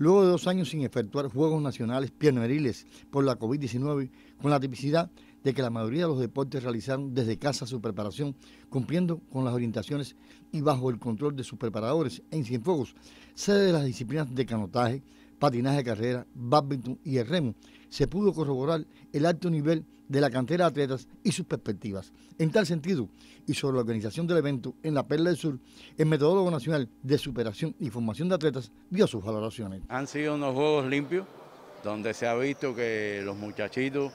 Luego de dos años sin efectuar Juegos Nacionales Pierneriles por la COVID-19, con la tipicidad de que la mayoría de los deportes realizaron desde casa su preparación, cumpliendo con las orientaciones y bajo el control de sus preparadores en Cienfuegos, sede de las disciplinas de canotaje, patinaje de carrera, badminton y el remo, se pudo corroborar el alto nivel de la cantera de atletas y sus perspectivas. En tal sentido, y sobre la organización del evento en la Perla del Sur, el metodólogo nacional de superación y formación de atletas dio sus valoraciones. Han sido unos juegos limpios, donde se ha visto que los muchachitos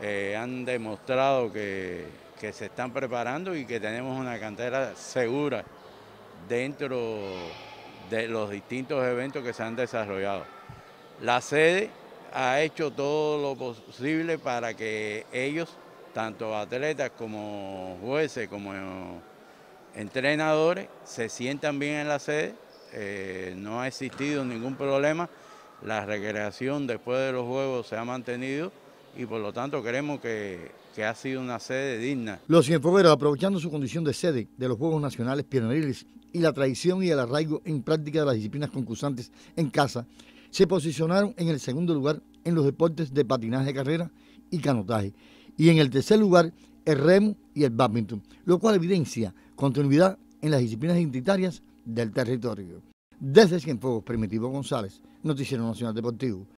eh, han demostrado que, que se están preparando y que tenemos una cantera segura dentro de los distintos eventos que se han desarrollado. La sede ha hecho todo lo posible para que ellos, tanto atletas como jueces, como entrenadores, se sientan bien en la sede. Eh, no ha existido ningún problema. La recreación después de los juegos se ha mantenido y por lo tanto queremos que, ha sido una sede digna. Los cienfogueros, aprovechando su condición de sede de los Juegos Nacionales Pianeriles y la tradición y el arraigo en práctica de las disciplinas concursantes en casa, se posicionaron en el segundo lugar en los deportes de patinaje de carrera y canotaje, y en el tercer lugar el remo y el badminton, lo cual evidencia continuidad en las disciplinas identitarias del territorio. Desde Cienfuegos, Primitivo González, Noticiero Nacional Deportivo.